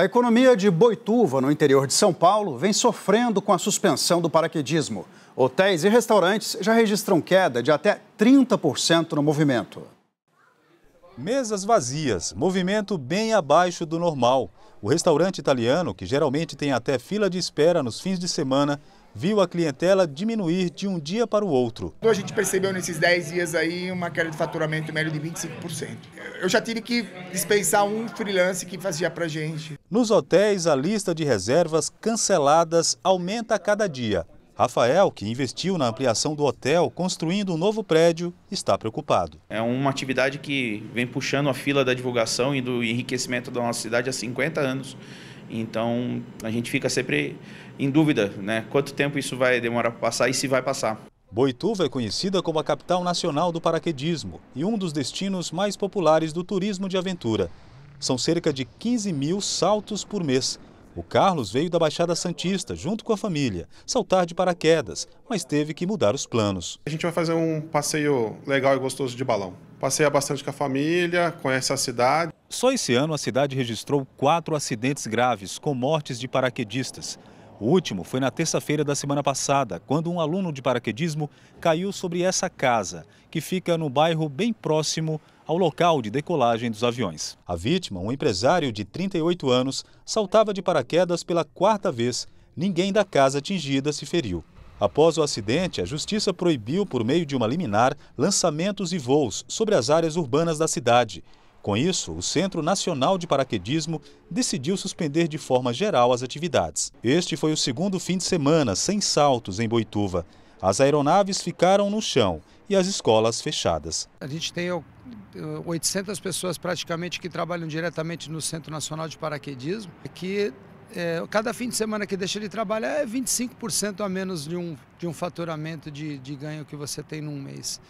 A economia de Boituva, no interior de São Paulo, vem sofrendo com a suspensão do paraquedismo. Hotéis e restaurantes já registram queda de até 30% no movimento. Mesas vazias, movimento bem abaixo do normal. O restaurante italiano, que geralmente tem até fila de espera nos fins de semana, viu a clientela diminuir de um dia para o outro. A gente percebeu nesses 10 dias aí uma queda de faturamento médio de 25%. Eu já tive que dispensar um freelance que fazia para gente. Nos hotéis, a lista de reservas canceladas aumenta a cada dia. Rafael, que investiu na ampliação do hotel, construindo um novo prédio, está preocupado. É uma atividade que vem puxando a fila da divulgação e do enriquecimento da nossa cidade há 50 anos. Então, a gente fica sempre em dúvida, né? Quanto tempo isso vai demorar para passar e se vai passar. Boituva é conhecida como a capital nacional do paraquedismo e um dos destinos mais populares do turismo de aventura. São cerca de 15 mil saltos por mês. O Carlos veio da Baixada Santista, junto com a família, saltar de paraquedas, mas teve que mudar os planos. A gente vai fazer um passeio legal e gostoso de balão. Passeia bastante com a família, conhece a cidade. Só esse ano a cidade registrou quatro acidentes graves com mortes de paraquedistas. O último foi na terça-feira da semana passada, quando um aluno de paraquedismo caiu sobre essa casa, que fica no bairro bem próximo ao local de decolagem dos aviões. A vítima, um empresário de 38 anos, saltava de paraquedas pela quarta vez. Ninguém da casa atingida se feriu. Após o acidente, a justiça proibiu, por meio de uma liminar, lançamentos e voos sobre as áreas urbanas da cidade com isso, o Centro Nacional de Paraquedismo decidiu suspender de forma geral as atividades. Este foi o segundo fim de semana sem saltos em Boituva. As aeronaves ficaram no chão e as escolas fechadas. A gente tem 800 eh, pessoas praticamente que trabalham diretamente no Centro Nacional de Paraquedismo, que é, cada fim de semana que deixa de trabalhar é 25% a menos de um, de um faturamento de, de ganho que você tem num mês.